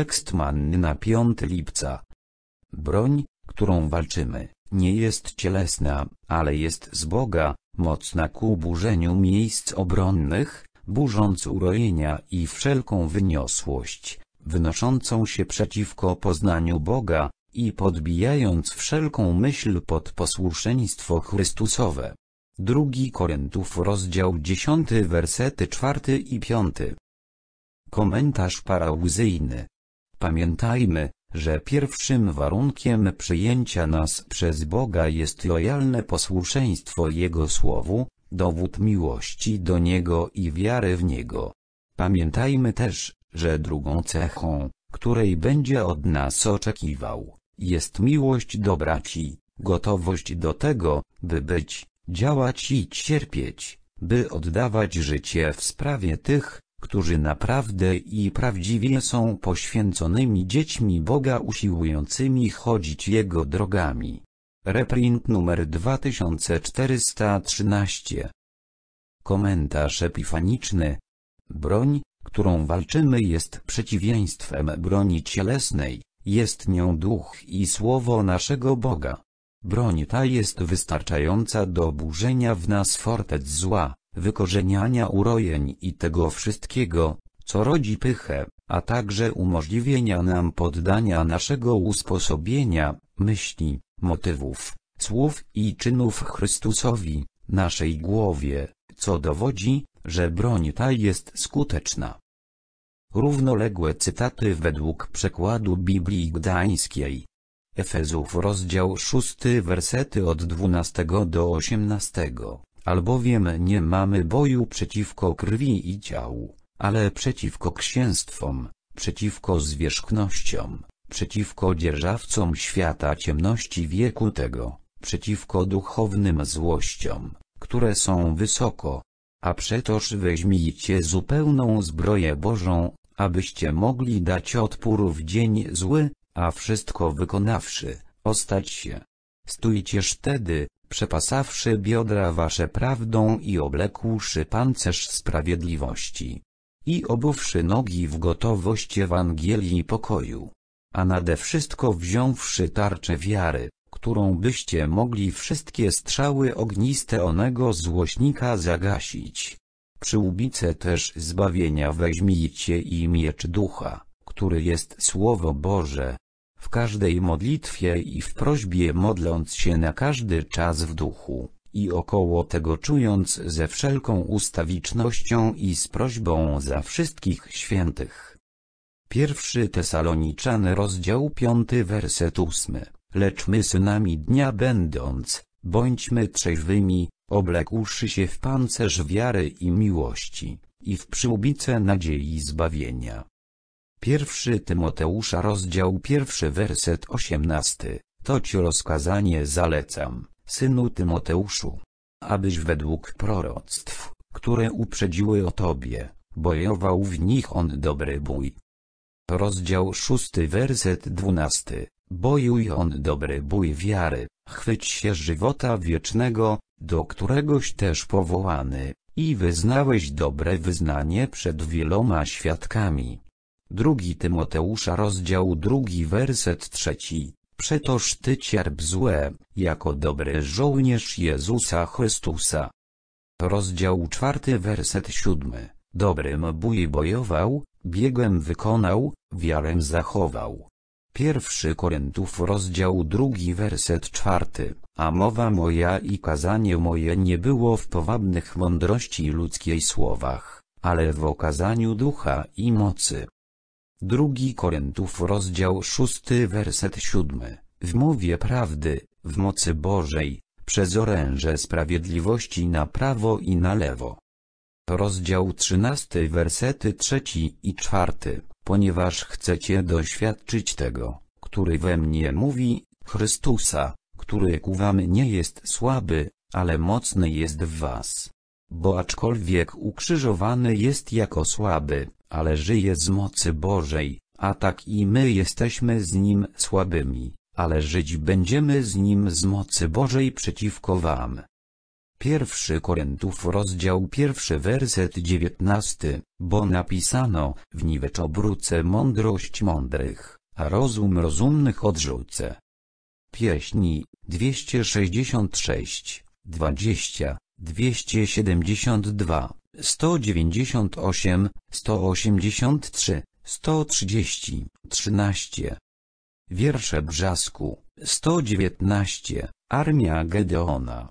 Tekst manny na 5 lipca. Broń, którą walczymy, nie jest cielesna, ale jest z Boga, mocna ku burzeniu miejsc obronnych, burząc urojenia i wszelką wyniosłość, wynoszącą się przeciwko poznaniu Boga, i podbijając wszelką myśl pod posłuszeństwo Chrystusowe. 2 Koryntów rozdział 10 wersety 4 i 5. Komentarz parauzyjny Pamiętajmy, że pierwszym warunkiem przyjęcia nas przez Boga jest lojalne posłuszeństwo Jego Słowu, dowód miłości do Niego i wiary w Niego. Pamiętajmy też, że drugą cechą, której będzie od nas oczekiwał, jest miłość do braci, gotowość do tego, by być, działać i cierpieć, by oddawać życie w sprawie tych, którzy naprawdę i prawdziwie są poświęconymi dziećmi Boga usiłującymi chodzić Jego drogami. Reprint numer 2413 Komentarz epifaniczny Broń, którą walczymy jest przeciwieństwem broni cielesnej, jest nią duch i słowo naszego Boga. Broń ta jest wystarczająca do burzenia w nas fortec zła wykorzeniania urojeń i tego wszystkiego, co rodzi pychę, a także umożliwienia nam poddania naszego usposobienia, myśli, motywów, słów i czynów Chrystusowi, naszej głowie, co dowodzi, że broń ta jest skuteczna. Równoległe cytaty według przekładu Biblii Gdańskiej. Efezów rozdział 6 wersety od 12 do 18 albowiem nie mamy boju przeciwko krwi i ciału, ale przeciwko księstwom, przeciwko zwierzchnościom, przeciwko dzierżawcom świata ciemności wieku tego, przeciwko duchownym złościom, które są wysoko. A przetoż weźmijcie zupełną zbroję Bożą, abyście mogli dać odpór w dzień zły, a wszystko wykonawszy, ostać się. Stójcież tedy, przepasawszy biodra wasze prawdą i oblekłszy pancerz sprawiedliwości. I obuwszy nogi w gotowość Ewangelii pokoju. A nade wszystko wziąwszy tarczę wiary, którą byście mogli wszystkie strzały ogniste onego złośnika zagasić. Przyłbice też zbawienia weźmijcie i miecz ducha, który jest Słowo Boże, w każdej modlitwie i w prośbie modląc się na każdy czas w duchu, i około tego czując ze wszelką ustawicznością i z prośbą za wszystkich świętych. Pierwszy Tesaloniczan rozdział 5 werset 8 Lecz my synami dnia będąc, bądźmy trzeźwymi, oblekłszy się w pancerz wiary i miłości, i w przyłbice nadziei zbawienia. Pierwszy Tymoteusza rozdział pierwszy werset osiemnasty, to ci rozkazanie zalecam, synu Tymoteuszu. Abyś według proroctw, które uprzedziły o tobie, bojował w nich on dobry bój. Rozdział szósty werset dwunasty, bojuj on dobry bój wiary, chwyć się żywota wiecznego, do któregoś też powołany, i wyznałeś dobre wyznanie przed wieloma świadkami. Drugi Tymoteusza rozdział drugi werset trzeci. Przetoż ty cierp złe, jako dobry żołnierz Jezusa Chrystusa. Rozdział czwarty werset siódmy. Dobrym bój bojował, biegłem wykonał, wiarę zachował. Pierwszy Koryntów rozdział drugi werset czwarty, a mowa moja i kazanie moje nie było w powabnych mądrości ludzkiej słowach, ale w okazaniu ducha i mocy, Drugi Korintów rozdział 6 werset 7. W mowie prawdy, w mocy Bożej, przez oręże sprawiedliwości na prawo i na lewo. Rozdział 13 wersety 3 i 4. Ponieważ chcecie doświadczyć tego, który we mnie mówi, Chrystusa, który ku wam nie jest słaby, ale mocny jest w was. Bo aczkolwiek ukrzyżowany jest jako słaby, ale żyje z mocy Bożej, a tak i my jesteśmy z Nim słabymi, ale żyć będziemy z Nim z mocy Bożej przeciwko wam. Pierwszy Korintów rozdział pierwszy werset dziewiętnasty, bo napisano, w niwecz obrócę mądrość mądrych, a rozum rozumnych odrzucę. Pieśni 266, 20, 272 198, 183, 130, 13. Wiersze Brzasku, 119, Armia Gedeona.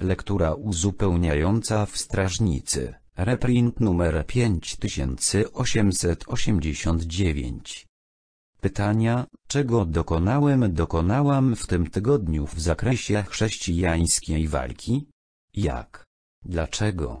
Lektura uzupełniająca w Strażnicy, reprint numer 5889. Pytania, czego dokonałem dokonałam w tym tygodniu w zakresie chrześcijańskiej walki? Jak? Dlaczego?